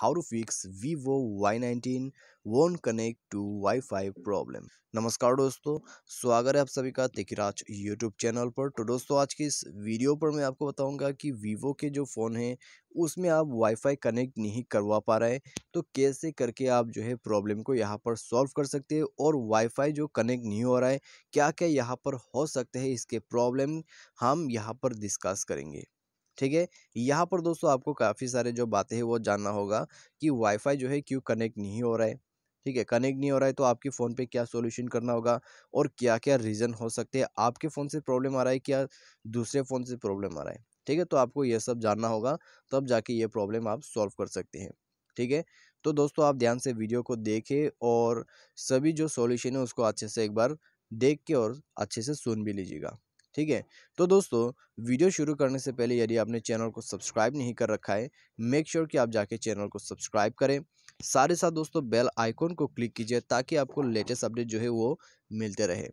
how to fix vivo Y19 won't connect to wifi problem नमस्कार दोस्तों स्वागत है आप सभी का तिकराज YouTube चैनल पर तो दोस्तों आज की इस वीडियो पर मैं आपको बताऊंगा कि vivo के जो फ़ोन हैं उसमें आप वाईफाई कनेक्ट नहीं करवा पा रहे तो कैसे करके आप जो है प्रॉब्लम को यहाँ पर सॉल्व कर सकते हैं और वाईफाई जो कनेक्ट नहीं हो रहा है क्या क्या यहाँ पर हो सकते हैं इसके प्रॉब्लम हम यहाँ पर डिस्कस करेंगे ठीक है यहाँ पर दोस्तों आपको काफ़ी सारे जो बातें हैं वो जानना होगा कि वाईफाई जो है क्यों कनेक्ट नहीं हो रहा है ठीक है कनेक्ट नहीं हो रहा है तो आपके फ़ोन पे क्या सॉल्यूशन करना होगा और क्या क्या रीज़न हो सकते हैं आपके फ़ोन से प्रॉब्लम आ रहा है क्या दूसरे फ़ोन से प्रॉब्लम आ रहा है ठीक है तो आपको ये सब जानना होगा तब जाके ये प्रॉब्लम आप सॉल्व कर सकते हैं ठीक है तो दोस्तों आप ध्यान से वीडियो को देखें और सभी जो सॉल्यूशन है उसको अच्छे से एक बार देख के और अच्छे से सुन भी लीजिएगा ठीक है तो दोस्तों वीडियो शुरू करने से पहले यदि आपने चैनल को सब्सक्राइब नहीं कर रखा है मेक श्योर sure कि आप जाके चैनल को सब्सक्राइब करें सारे साथ दोस्तों बेल आइकॉन को क्लिक कीजिए ताकि आपको लेटेस्ट अपडेट जो है वो मिलते रहे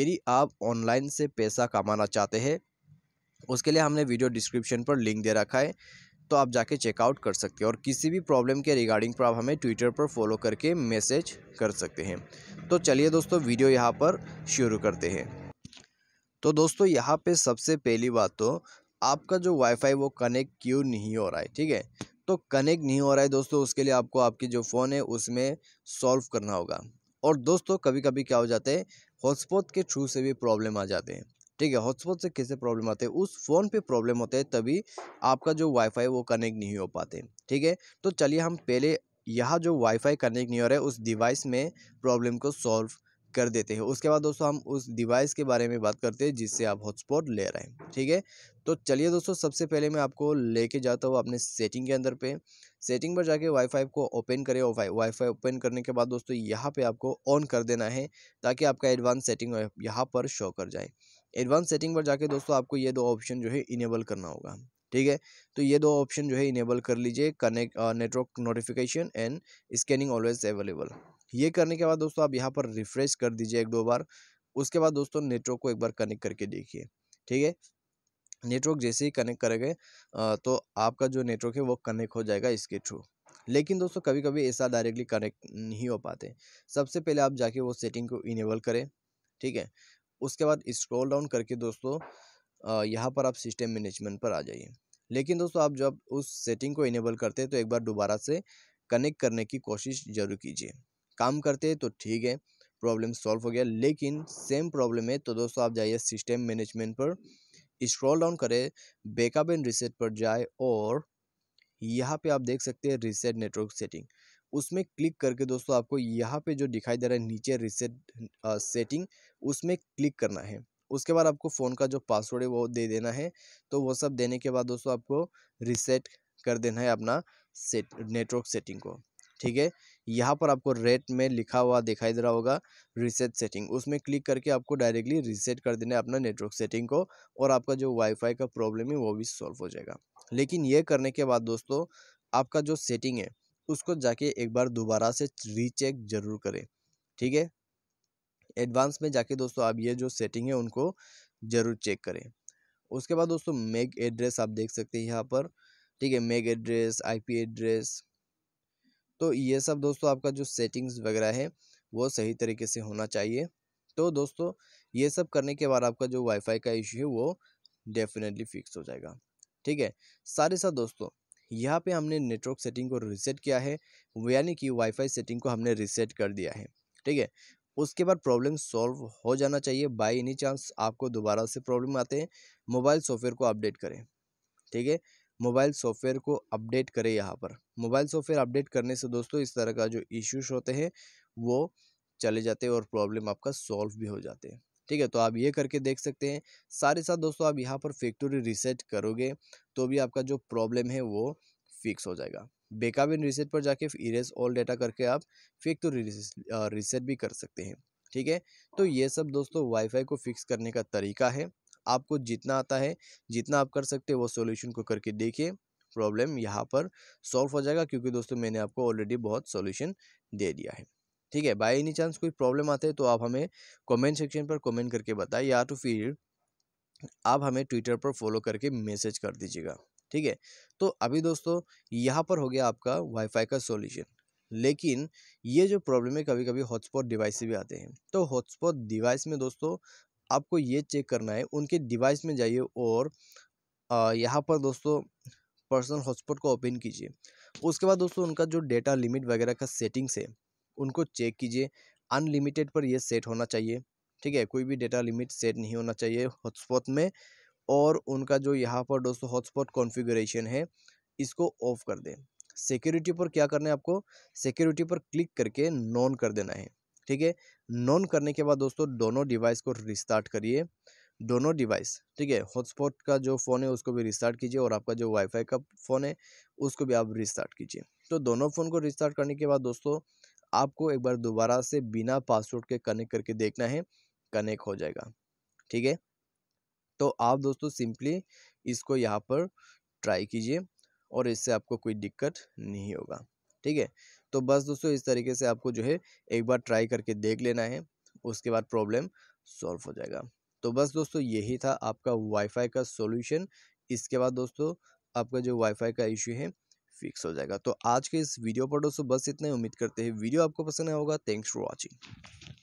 यदि आप ऑनलाइन से पैसा कमाना चाहते हैं उसके लिए हमने वीडियो डिस्क्रिप्शन पर लिंक दे रखा है तो आप जाके चेकआउट कर सकते हैं और किसी भी प्रॉब्लम के रिगार्डिंग पर आप हमें ट्विटर पर फॉलो करके मैसेज कर सकते हैं तो चलिए दोस्तों वीडियो यहाँ पर शुरू करते हैं तो दोस्तों यहाँ पे सबसे पहली बात तो आपका जो वाईफाई वो कनेक्ट क्यों नहीं हो रहा है ठीक है तो कनेक्ट नहीं हो रहा है दोस्तों उसके लिए आपको आपकी जो फ़ोन है उसमें सॉल्व करना होगा और दोस्तों कभी कभी क्या हो जाते हैं हॉटस्पॉट के थ्रू से भी प्रॉब्लम आ जाते हैं ठीक है हॉटस्पॉट से कैसे प्रॉब्लम आते हैं उस फ़ोन पे प्रॉब्लम होते हैं तभी आपका जो वाईफाई वो कनेक्ट नहीं हो पाते ठीक है तो चलिए हम पहले यहाँ जो वाईफाई कनेक्ट नहीं हो रहा है उस डिवाइस में प्रॉब्लम को सॉल्व कर देते हैं उसके बाद दोस्तों हम उस डिवाइस के बारे में बात करते हैं जिससे आप हॉटस्पॉट ले रहे हैं ठीक है तो चलिए दोस्तों सबसे पहले मैं आपको लेके जाता हूँ अपने सेटिंग के अंदर पे सेटिंग पर जाके वाईफाई को ओपन करें वाई वाईफाई ओपन करने के बाद दोस्तों यहाँ पे आपको ऑन कर देना है ताकि आपका एडवांस सेटिंग यहाँ पर शो कर जाए एडवांस सेटिंग पर जाके दोस्तों आपको ये दो ऑप्शन जो है इनेबल करना होगा ठीक है तो ये दो ऑप्शन जो है इनेबल कर लीजिए connect network notification and scanning always available ये करने के बाद दोस्तों आप यहाँ पर रिफ्रेश कर दीजिए एक दो बार उसके बाद दोस्तों नेटवर्क को एक बार कनेक्ट करके देखिए ठीक है नेटवर्क जैसे ही कनेक्ट करेंगे तो आपका जो नेटवर्क है वो कनेक्ट हो जाएगा इसके थ्रू लेकिन दोस्तों कभी कभी ऐसा डायरेक्टली कनेक्ट नहीं हो पाते सबसे पहले आप जाके वो सेटिंग को इनेबल करें ठीक है उसके बाद स्क्रॉल डाउन करके दोस्तों यहाँ पर आप सिस्टम मैनेजमेंट पर आ जाइए लेकिन दोस्तों आप जब उस सेटिंग को इनेबल करते हैं तो एक बार दोबारा से कनेक्ट करने की कोशिश जरूर कीजिए काम करते तो ठीक है प्रॉब्लम सॉल्व हो गया लेकिन सेम प्रॉब्लम है तो दोस्तों आप जाइए सिस्टम मैनेजमेंट पर स्क्रॉल डाउन करें बैकअप एंड रिसेट पर जाए और यहाँ पे आप देख सकते हैं रिसेट नेटवर्क सेटिंग उसमें क्लिक करके दोस्तों आपको यहाँ पे जो दिखाई दे रहा है नीचे रिसेट सेटिंग उसमें क्लिक करना है उसके बाद आपको फ़ोन का जो पासवर्ड है वो दे देना है तो वो सब देने के बाद दोस्तों आपको रिसेट कर देना है अपना सेट नेटवर्क सेटिंग को ठीक है यहाँ पर आपको रेट में लिखा हुआ दिखाई दे रहा होगा रीसेट सेटिंग उसमें क्लिक करके आपको डायरेक्टली रीसेट कर देना है अपना नेटवर्क सेटिंग को और आपका जो वाईफाई का प्रॉब्लम है वो भी सॉल्व हो जाएगा लेकिन ये करने के बाद दोस्तों आपका जो सेटिंग है उसको जाके एक बार दोबारा से रीचेक जरूर करें ठीक है एडवांस में जाके दोस्तों आप ये जो सेटिंग है उनको ज़रूर चेक करें उसके बाद दोस्तों मेग एड्रेस आप देख सकते हैं यहाँ पर ठीक है मेग एड्रेस आईपी एड्रेस तो ये सब दोस्तों आपका जो सेटिंग्स वगैरह है वो सही तरीके से होना चाहिए तो दोस्तों ये सब करने के बाद आपका जो वाईफाई का इशू है वो डेफिनेटली फिक्स हो जाएगा ठीक है साथ साथ दोस्तों यहाँ पे हमने नेटवर्क सेटिंग को रीसेट किया है यानी कि वाईफाई सेटिंग को हमने रीसेट कर दिया है ठीक है उसके बाद प्रॉब्लम सॉल्व हो जाना चाहिए बाय एनी चांस आपको दोबारा से प्रॉब्लम आते हैं मोबाइल सॉफ्टवेयर को अपडेट करें ठीक है मोबाइल सॉफ्टवेयर को अपडेट करें यहाँ पर मोबाइल सॉफ्टवेयर अपडेट करने से दोस्तों इस तरह का जो इश्यूज होते हैं वो चले जाते हैं और प्रॉब्लम आपका सॉल्व भी हो जाते हैं ठीक है तो आप ये करके देख सकते हैं सारे साथ दोस्तों आप यहाँ पर फैक्ट्री रिसेट करोगे तो भी आपका जो प्रॉब्लम है वो फिक्स हो जाएगा बेकाबिन इन रिसेट पर जाके इरेज ऑल डेटा करके आप फैक्ट्री रिसेट भी कर सकते हैं ठीक है तो ये सब दोस्तों वाईफाई को फिक्स करने का तरीका है आपको जितना आता है जितना आप कर सकते हैं वो सॉल्यूशन को करके देखिए प्रॉब्लम यहाँ पर सॉल्व हो जाएगा क्योंकि दोस्तों मैंने आपको ऑलरेडी बहुत सॉल्यूशन दे दिया है ठीक है बाय एनी चांस कोई प्रॉब्लम आते हैं तो आप हमें कमेंट सेक्शन पर कमेंट करके बताएं या तो फिर आप हमें ट्विटर पर फॉलो करके मैसेज कर दीजिएगा ठीक है तो अभी दोस्तों यहाँ पर हो गया आपका वाईफाई का सॉल्यूशन लेकिन ये जो प्रॉब्लम है कभी कभी हॉटस्पॉट डिवाइस भी आते हैं तो हॉटस्पॉट डिवाइस में दोस्तों आपको ये चेक करना है उनके डिवाइस में जाइए और यहाँ पर दोस्तों पर्सनल हॉटस्पॉट को ओपन कीजिए उसके बाद दोस्तों उनका जो डेटा लिमिट वगैरह का सेटिंग्स है उनको चेक कीजिए अनलिमिटेड पर यह सेट होना चाहिए ठीक है कोई भी डेटा लिमिट सेट नहीं होना चाहिए हॉटस्पॉट में और उनका जो यहाँ पर दोस्तों हॉटस्पॉट कॉन्फ़िगरेशन है इसको ऑफ कर दें सिक्योरिटी पर क्या करना है आपको सिक्योरिटी पर क्लिक करके नॉन कर देना है ठीक है नॉन करने के बाद दोस्तों दोनों डिवाइस को रिस्टार्ट करिए दोनों डिवाइस ठीक है हॉटस्पॉट का जो फ़ोन है उसको भी रिस्टार्ट कीजिए और आपका जो वाईफाई का फ़ोन है उसको भी आप रिस्टार्ट कीजिए तो दोनों फ़ोन को रिस्टार्ट करने के बाद दोस्तों आपको एक बार दोबारा से बिना पासवर्ड के कनेक्ट करके देखना है कनेक्ट हो जाएगा ठीक है तो आप दोस्तों सिंपली इसको यहाँ पर ट्राई कीजिए और इससे आपको कोई दिक्कत नहीं होगा ठीक है तो बस दोस्तों इस तरीके से आपको जो है एक बार ट्राई करके देख लेना है उसके बाद प्रॉब्लम सॉल्व हो जाएगा तो बस दोस्तों यही था आपका वाईफाई का सॉल्यूशन इसके बाद दोस्तों आपका जो वाईफाई का इश्यू है फिक्स हो जाएगा तो आज के इस वीडियो पर दोस्तों बस इतना ही उम्मीद करते हैं वीडियो आपको पसंद आया होगा थैंक्स फॉर वॉचिंग